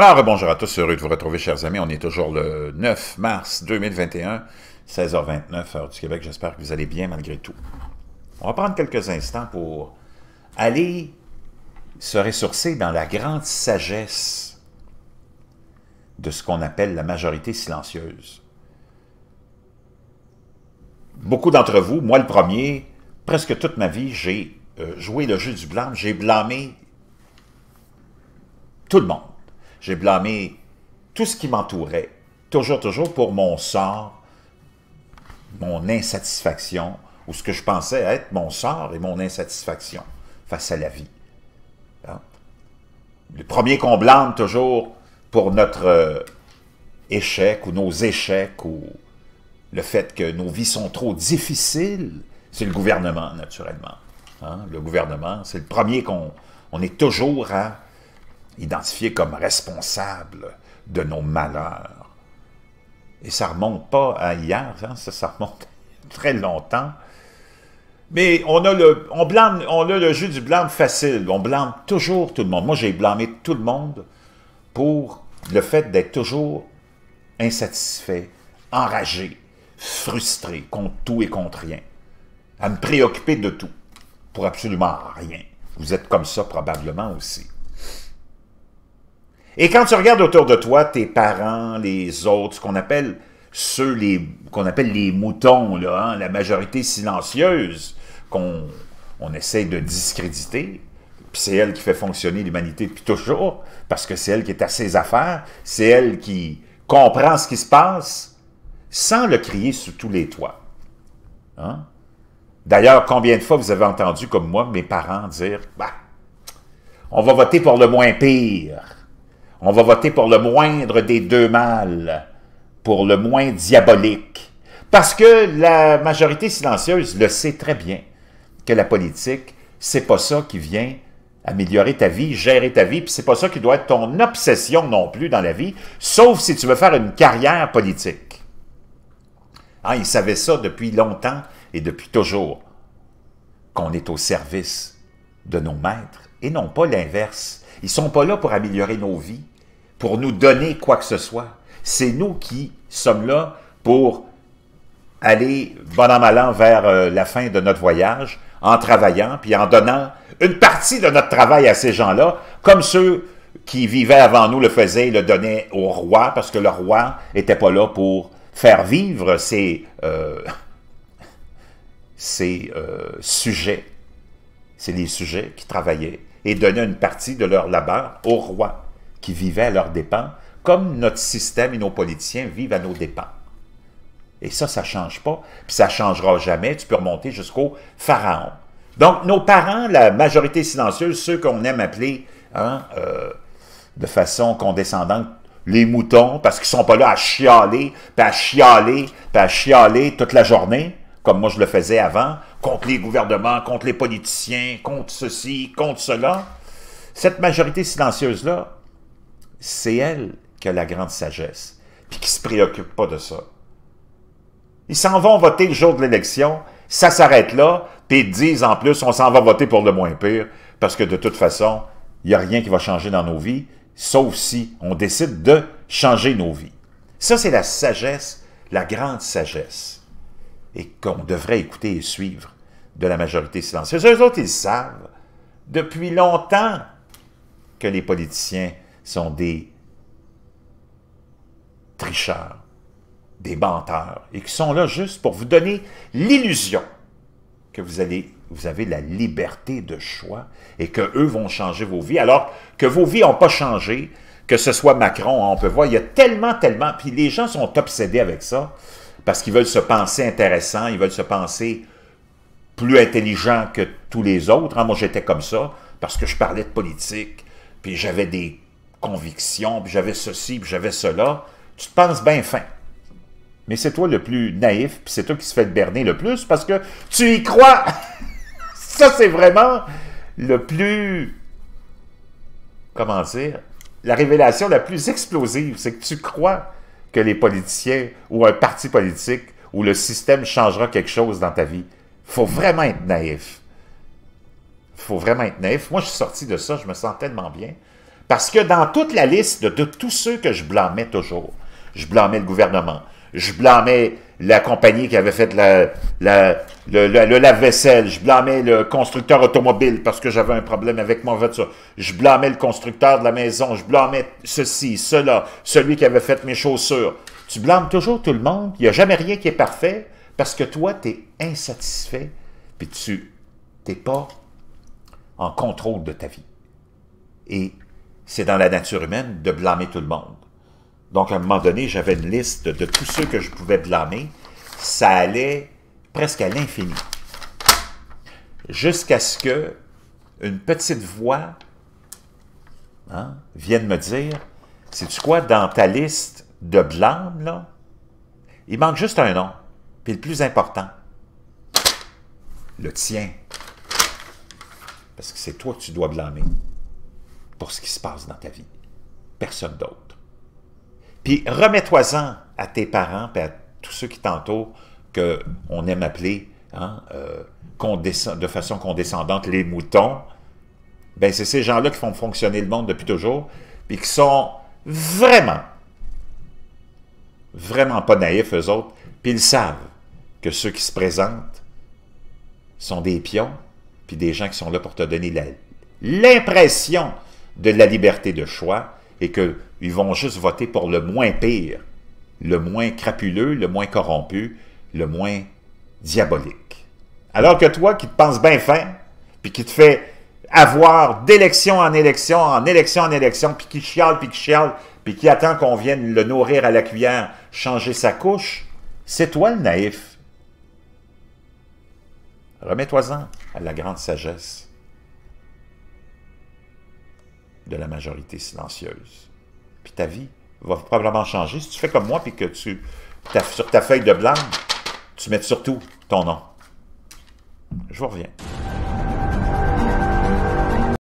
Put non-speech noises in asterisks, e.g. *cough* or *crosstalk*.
Alors, bonjour à tous, heureux de vous retrouver, chers amis. On est toujours le 9 mars 2021, 16h29, heure du Québec. J'espère que vous allez bien malgré tout. On va prendre quelques instants pour aller se ressourcer dans la grande sagesse de ce qu'on appelle la majorité silencieuse. Beaucoup d'entre vous, moi le premier, presque toute ma vie, j'ai euh, joué le jeu du blâme, j'ai blâmé tout le monde j'ai blâmé tout ce qui m'entourait, toujours, toujours pour mon sort, mon insatisfaction, ou ce que je pensais être mon sort et mon insatisfaction face à la vie. Hein? Le premier qu'on blâme toujours pour notre euh, échec ou nos échecs ou le fait que nos vies sont trop difficiles, c'est le gouvernement, naturellement. Hein? Le gouvernement, c'est le premier qu'on on est toujours à identifiés comme responsable de nos malheurs. Et ça remonte pas à hier, hein, ça, ça remonte *laughs* très longtemps. Mais on a le, on on a le jeu du blâme facile. On blâme toujours tout le monde. Moi, j'ai blâmé tout le monde pour le fait d'être toujours insatisfait, enragé, frustré contre tout et contre rien, à me préoccuper de tout, pour absolument rien. Vous êtes comme ça probablement aussi. Et quand tu regardes autour de toi, tes parents, les autres, ce qu'on appelle ceux les, qu'on appelle les moutons, là, hein, la majorité silencieuse qu'on on essaie de discréditer, c'est elle qui fait fonctionner l'humanité depuis toujours, parce que c'est elle qui est à ses affaires, c'est elle qui comprend ce qui se passe, sans le crier sous tous les toits. Hein. D'ailleurs, combien de fois vous avez entendu, comme moi, mes parents dire bah, On va voter pour le moins pire » On va voter pour le moindre des deux mâles, pour le moins diabolique. Parce que la majorité silencieuse le sait très bien, que la politique, c'est pas ça qui vient améliorer ta vie, gérer ta vie, puis c'est pas ça qui doit être ton obsession non plus dans la vie, sauf si tu veux faire une carrière politique. Ah, ils savaient ça depuis longtemps et depuis toujours, qu'on est au service de nos maîtres, et non pas l'inverse. Ils ne sont pas là pour améliorer nos vies, pour nous donner quoi que ce soit. C'est nous qui sommes là pour aller bon an mal vers euh, la fin de notre voyage en travaillant, puis en donnant une partie de notre travail à ces gens-là, comme ceux qui vivaient avant nous le faisaient, le donnaient au roi, parce que le roi n'était pas là pour faire vivre ces, euh, *laughs* euh, sujets. C'est les sujets qui travaillaient et donnaient une partie de leur labeur au roi, qui vivait à leurs dépens, comme notre système et nos politiciens vivent à nos dépens. Et ça, ça ne change pas, puis ça ne changera jamais. Tu peux remonter jusqu'au pharaon. Donc, nos parents, la majorité silencieuse, ceux qu'on aime appeler hein, euh, de façon condescendante les moutons, parce qu'ils sont pas là à chialer, puis à chialer, puis à chialer toute la journée, comme moi je le faisais avant, contre les gouvernements, contre les politiciens, contre ceci, contre cela. Cette majorité silencieuse-là, c'est elle qui a la grande sagesse, puis qui ne se préoccupe pas de ça. Ils s'en vont voter le jour de l'élection, ça s'arrête là, puis ils disent en plus, on s'en va voter pour le moins pire, parce que de toute façon, il n'y a rien qui va changer dans nos vies, sauf si on décide de changer nos vies. Ça, c'est la sagesse, la grande sagesse et qu'on devrait écouter et suivre de la majorité silencieuse. Eux autres, ils savent depuis longtemps que les politiciens sont des tricheurs, des menteurs, et qui sont là juste pour vous donner l'illusion que vous, vous avez la liberté de choix et que eux vont changer vos vies, alors que vos vies n'ont pas changé, que ce soit Macron, on peut voir, il y a tellement, tellement, puis les gens sont obsédés avec ça, parce qu'ils veulent se penser intéressants, ils veulent se penser plus intelligents que tous les autres. Hein, moi, j'étais comme ça, parce que je parlais de politique, puis j'avais des convictions, puis j'avais ceci, puis j'avais cela. Tu te penses bien fin. Mais c'est toi le plus naïf, puis c'est toi qui se fait berner le plus, parce que tu y crois. *laughs* ça, c'est vraiment le plus... Comment dire? La révélation la plus explosive, c'est que tu crois que les politiciens ou un parti politique ou le système changera quelque chose dans ta vie. Faut vraiment être naïf. Faut vraiment être naïf. Moi, je suis sorti de ça, je me sens tellement bien. Parce que dans toute la liste de tous ceux que je blâmais toujours, je blâmais le gouvernement, je blâmais la compagnie qui avait fait la, le, lave-vaisselle. Je blâmais le constructeur automobile parce que j'avais un problème avec mon voiture. Je blâmais le constructeur de la maison. Je blâmais ceci, cela, celui qui avait fait mes chaussures. Tu blâmes toujours tout le monde. Il n'y a jamais rien qui est parfait parce que toi, tu es insatisfait puis tu n'es pas en contrôle de ta vie. Et c'est dans la nature humaine de blâmer tout le monde. Donc, à un moment donné, j'avais une liste de tous ceux que je pouvais blâmer. Ça allait presque à l'infini. Jusqu'à ce que une petite voix hein, vienne me dire, « Sais-tu quoi, dans ta liste de blâmes, là, il manque juste un nom, puis le plus important, le tien. Parce que c'est toi que tu dois blâmer pour ce qui se passe dans ta vie, personne d'autre. Puis remets-toi-en à tes parents et à tous ceux qui t'entourent qu'on aime appeler hein, euh, de façon condescendante les moutons. Ben, c'est ces gens-là qui font fonctionner le monde depuis toujours puis qui sont vraiment, vraiment pas naïfs eux autres. Puis ils savent que ceux qui se présentent sont des pions puis des gens qui sont là pour te donner l'impression de la liberté de choix, et qu'ils vont juste voter pour le moins pire, le moins crapuleux, le moins corrompu, le moins diabolique. Alors que toi qui te penses bien fin, puis qui te fais avoir d'élection en élection, en élection en élection, puis qui chiale, puis qui chiale, puis qui attend qu'on vienne le nourrir à la cuillère, changer sa couche, c'est toi le naïf. Remets-toi-en à la grande sagesse de la majorité silencieuse. Puis ta vie va probablement changer si tu fais comme moi, puis que tu, ta, sur ta feuille de blanc, tu mets surtout ton nom. Je vous reviens.